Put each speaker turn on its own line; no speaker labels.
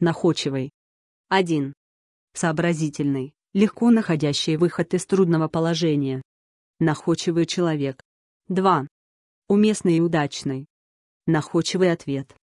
находчивый. 1. Сообразительный, легко находящий выход из трудного положения. Находчивый человек. 2. Уместный
и удачный. Находчивый ответ.